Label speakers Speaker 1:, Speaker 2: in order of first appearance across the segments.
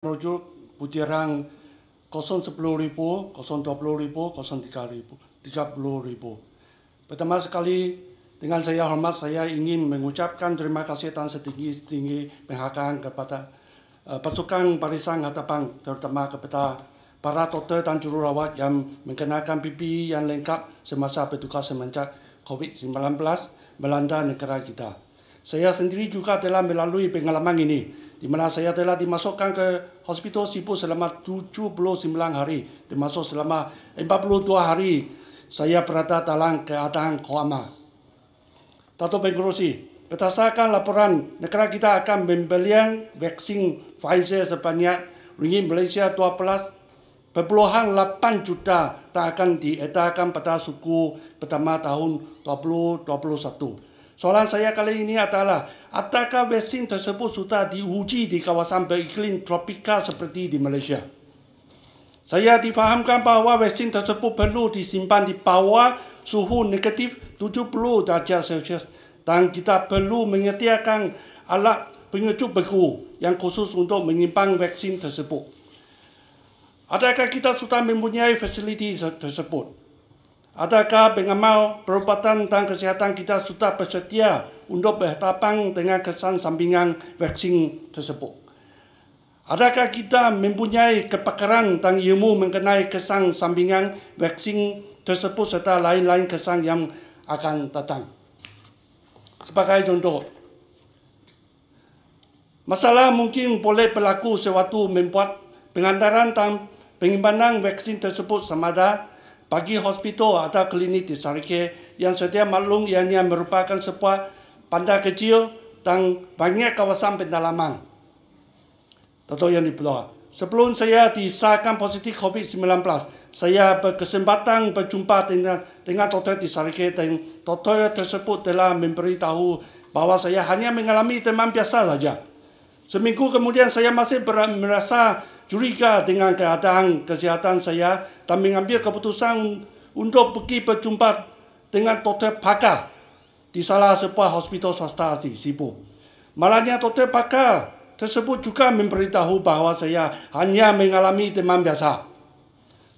Speaker 1: merujuk butiran 010,000, 020,000, 030,000. Pertama sekali, dengan saya hormat, saya ingin mengucapkan terima kasih dan setinggi-tinggi penghargaan kepada eh, pasukan barisan hadapan, terutama kepada para doktor dan jururawat yang mengenakan PPE yang lengkap semasa bertugas semenjak COVID-19 melanda negara kita. Saya sendiri juga telah melalui pengalaman ini di mana saya telah dimasukkan ke hospital Sipu selama 79 hari, dimasuk selama 42 hari saya berada dalam keadaan koma. Tato Bengkrosi, berdasarkan laporan negara kita akan membeli vaksin Pfizer sebanyak ringgit Malaysia 12.8 juta tak akan diedarkan pada suku pertama tahun 2021. Soalan saya kali ini adalah, adakah vaksin tersebut sudah diuji di kawasan beriklim tropika seperti di Malaysia? Saya difahamkan bahawa vaksin tersebut perlu disimpan di bawah suhu negatif 70 darjah Celsius dan kita perlu menyediakan alat pengecut beku yang khusus untuk menyimpan vaksin tersebut. Adakah kita sudah mempunyai fasiliti tersebut? Adakah pengamal perubatan dan kesihatan kita sudah bersedia untuk berhadapan dengan kesan sampingan vaksin tersebut? Adakah kita mempunyai kepakaran dan ilmu mengenai kesan sampingan vaksin tersebut serta lain-lain kesan yang akan datang? Sebagai contoh, masalah mungkin boleh berlaku sewaktu membuat pengantaran dan pengimbangan vaksin tersebut sama ada bagi hospital atau klinik di Sarike yang sedia maklum ianya merupakan sebuah pantai kecil dan banyak kawasan pendalaman. Toto yang di Sebelum saya disahkan positif COVID-19, saya berkesempatan berjumpa dengan dengan dokter di Sarike dan dokter tersebut telah memberitahu bahwa saya hanya mengalami demam biasa saja. Seminggu kemudian saya masih merasa curiga dengan keadaan kesihatan saya dan mengambil keputusan untuk pergi berjumpa dengan Dr. pakar di salah sebuah hospital swasta di Sibu. Malahnya Dr. pakar tersebut juga memberitahu bahawa saya hanya mengalami demam biasa.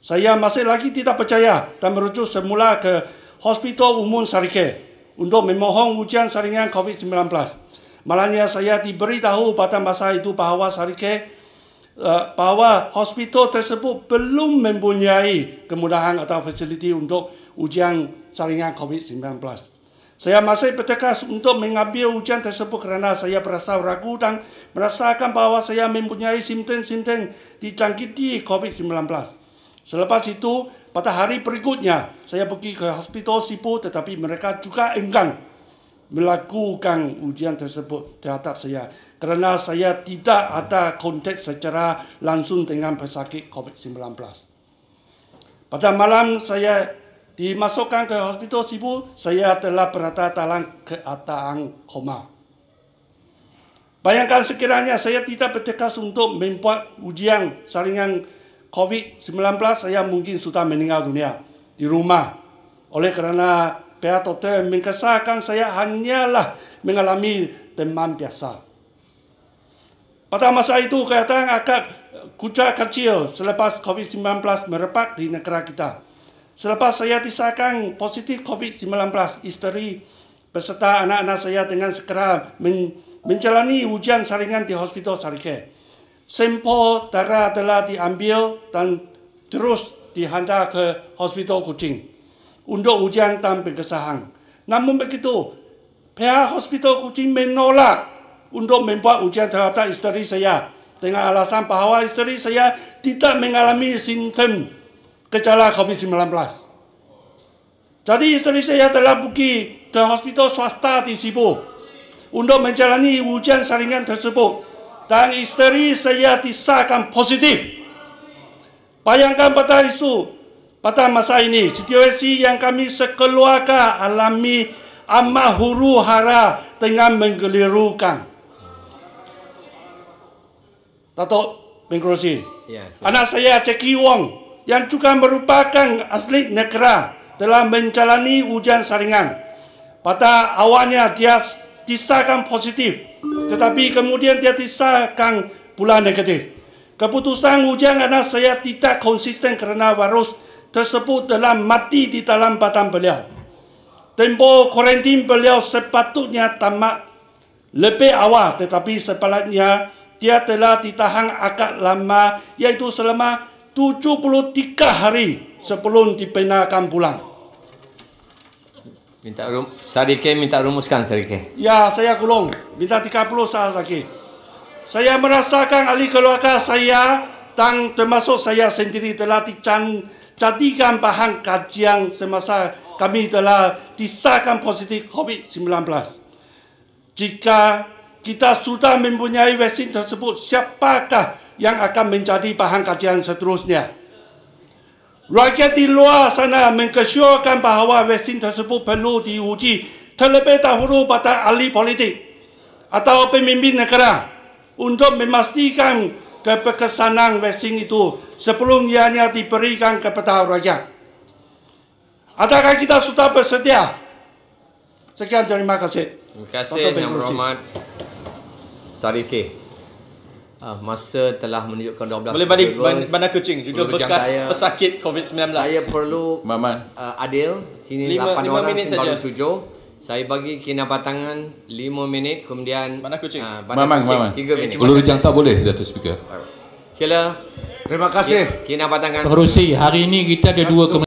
Speaker 1: Saya masih lagi tidak percaya dan merujuk semula ke Hospital Umum Sarike untuk memohon ujian saringan COVID-19. Malahnya saya diberitahu pada masa itu bahawa Sarike uh, eh, bahawa hospital tersebut belum mempunyai kemudahan atau fasiliti untuk ujian saringan COVID-19. Saya masih bertekad untuk mengambil ujian tersebut kerana saya berasa ragu dan merasakan bahawa saya mempunyai simptom-simptom dijangkiti COVID-19. Selepas itu, pada hari berikutnya, saya pergi ke hospital Sipu tetapi mereka juga enggan melakukan ujian tersebut terhadap saya kerana saya tidak ada kontak secara langsung dengan pesakit COVID-19. Pada malam saya dimasukkan ke hospital Sibu, saya telah berada dalam keadaan koma. Bayangkan sekiranya saya tidak bertekad untuk membuat ujian saringan COVID-19, saya mungkin sudah meninggal dunia di rumah oleh kerana peato te mengkasakan saya hanyalah mengalami teman biasa. Pada masa itu kelihatan agak kuca kecil selepas COVID-19 merepak di negara kita. Selepas saya disahkan positif COVID-19, isteri beserta anak-anak saya dengan segera men menjalani ujian saringan di Hospital Sarike. Sempo darah telah diambil dan terus dihantar ke Hospital Kucing untuk ujian dan pengesahan. Namun begitu, pihak hospital Kuching menolak untuk membuat ujian terhadap isteri saya dengan alasan bahawa isteri saya tidak mengalami simptom gejala COVID-19. Jadi isteri saya telah pergi ke hospital swasta di Sibu untuk menjalani ujian saringan tersebut dan isteri saya disahkan positif. Bayangkan pada isu pada masa ini situasi yang kami sekeluarga alami amat huru hara dengan menggelirukan. Tato Mengkrosi, yes, ya, anak saya Ceki Wong yang juga merupakan asli negara telah menjalani ujian saringan. Pada awalnya dia disahkan positif tetapi kemudian dia disahkan pula negatif. Keputusan ujian anak saya tidak konsisten kerana virus tersebut telah mati di dalam badan beliau. Tempoh kuarantin beliau sepatutnya tamat lebih awal tetapi sebaliknya dia telah ditahan agak lama iaitu selama 73 hari sebelum dipenakan pulang. Minta rum Sarike minta rumuskan Sarike. Ya, saya Kulong. Minta 30 saat lagi. Saya merasakan ahli keluarga saya dan termasuk saya sendiri telah dicang jadikan bahan kajian semasa kami telah disahkan positif COVID-19. Jika kita sudah mempunyai vaksin tersebut, siapakah yang akan menjadi bahan kajian seterusnya? Rakyat di luar sana mengesyorkan bahawa vaksin tersebut perlu diuji terlebih dahulu pada ahli politik atau pemimpin negara untuk memastikan keperkesanan vaksin itu sebelum ianya diberikan kepada rakyat. Adakah kita sudah bersedia? Sekian terima kasih. Terima kasih Dr. Yang Berhormat Sarif K. Ah, masa telah menunjukkan 12 Boleh balik bandar kucing juga bekas saya, pesakit COVID-19. Saya perlu Mama. Uh, ah, adil. Sini 8 orang, sini 7. Saya bagi kena batangan 5 minit kemudian Mana kucing? Uh, ah, mana mamang, kucing? 3 minit. Boleh jangan tak boleh Datuk Speaker. Sila. Terima kasih. Kena batangan. Perusi, hari ini kita ada Datuk. dua